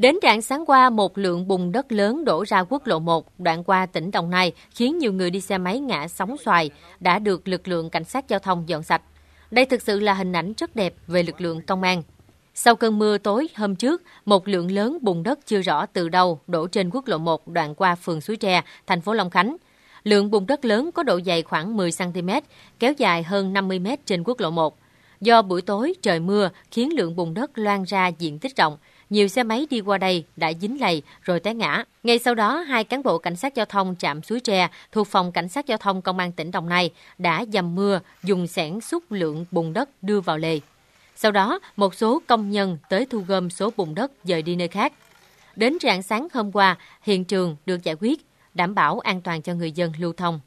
Đến rạng sáng qua, một lượng bùn đất lớn đổ ra quốc lộ 1 đoạn qua tỉnh Đồng Nai khiến nhiều người đi xe máy ngã sóng xoài đã được lực lượng cảnh sát giao thông dọn sạch. Đây thực sự là hình ảnh rất đẹp về lực lượng công an. Sau cơn mưa tối hôm trước, một lượng lớn bùn đất chưa rõ từ đâu đổ trên quốc lộ 1 đoạn qua phường Suối Tre, thành phố Long Khánh. Lượng bùn đất lớn có độ dày khoảng 10 cm, kéo dài hơn 50 m trên quốc lộ 1. Do buổi tối trời mưa khiến lượng bùn đất loang ra diện tích rộng, nhiều xe máy đi qua đây đã dính lầy rồi té ngã. Ngay sau đó, hai cán bộ cảnh sát giao thông trạm suối tre thuộc phòng cảnh sát giao thông công an tỉnh Đồng Nai đã dầm mưa dùng xẻng xúc lượng bùn đất đưa vào lề. Sau đó, một số công nhân tới thu gom số bùn đất dời đi nơi khác. Đến rạng sáng hôm qua, hiện trường được giải quyết, đảm bảo an toàn cho người dân lưu thông.